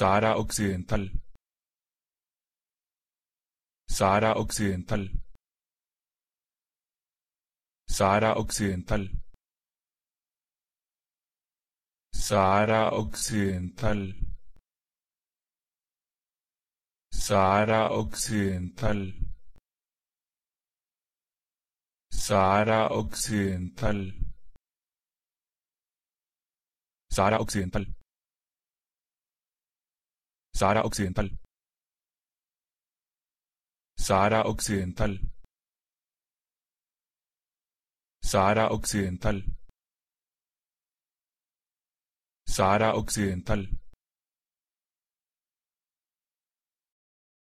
Sara Occidental. Sara Occidental. Sara Occidental. Sara Occidental. Sara Occidental. Sara Occidental. Sara Occidental. Sara Occidental. Sara Occidental. Sara Occidental. Sara Occidental.